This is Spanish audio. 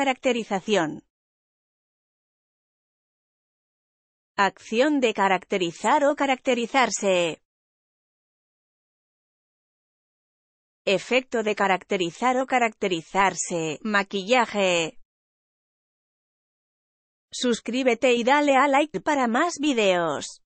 Caracterización. Acción de caracterizar o caracterizarse. Efecto de caracterizar o caracterizarse. Maquillaje. Suscríbete y dale a like para más videos.